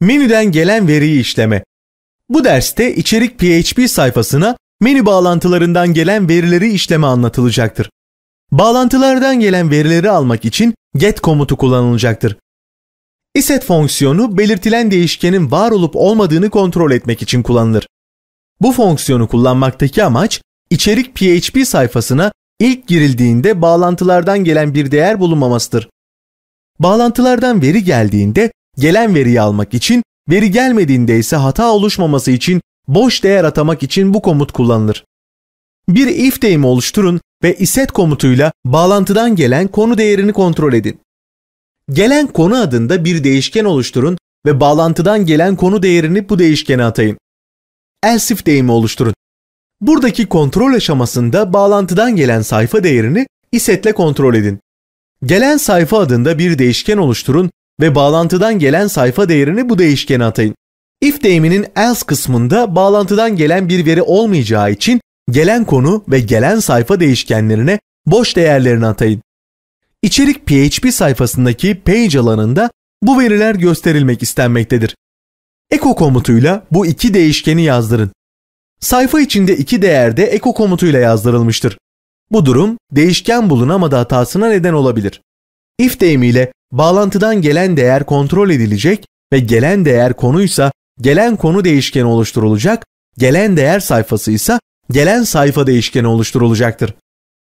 menüden gelen veriyi işleme. Bu derste içerik PHP sayfasına menü bağlantılarından gelen verileri işleme anlatılacaktır. Bağlantılardan gelen verileri almak için get komutu kullanılacaktır. Iset fonksiyonu belirtilen değişkenin var olup olmadığını kontrol etmek için kullanılır. Bu fonksiyonu kullanmaktaki amaç içerik PHP sayfasına ilk girildiğinde bağlantılardan gelen bir değer bulunmamasıdır. Bağlantılardan veri geldiğinde Gelen veriyi almak için, veri gelmediğinde ise hata oluşmaması için boş değer atamak için bu komut kullanılır. Bir if deyimi oluşturun ve iset komutuyla bağlantıdan gelen konu değerini kontrol edin. Gelen konu adında bir değişken oluşturun ve bağlantıdan gelen konu değerini bu değişkene atayın. Else if deyimi oluşturun. Buradaki kontrol aşamasında bağlantıdan gelen sayfa değerini isetle kontrol edin. Gelen sayfa adında bir değişken oluşturun ve bağlantıdan gelen sayfa değerini bu değişkene atayın. If deyiminin else kısmında bağlantıdan gelen bir veri olmayacağı için gelen konu ve gelen sayfa değişkenlerine boş değerlerini atayın. İçerik PHP sayfasındaki page alanında bu veriler gösterilmek istenmektedir. Echo komutuyla bu iki değişkeni yazdırın. Sayfa içinde iki değer de echo komutuyla yazdırılmıştır. Bu durum değişken bulunamadı hatasına neden olabilir. If deyimiyle Bağlantıdan gelen değer kontrol edilecek ve gelen değer konuysa gelen konu değişkeni oluşturulacak, gelen değer sayfası ise gelen sayfa değişkeni oluşturulacaktır.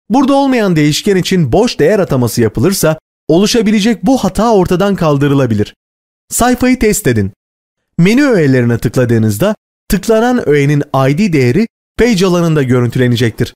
Burada olmayan değişken için boş değer ataması yapılırsa oluşabilecek bu hata ortadan kaldırılabilir. Sayfayı test edin. Menü öğelerine tıkladığınızda tıklanan öğenin ID değeri page alanında görüntülenecektir.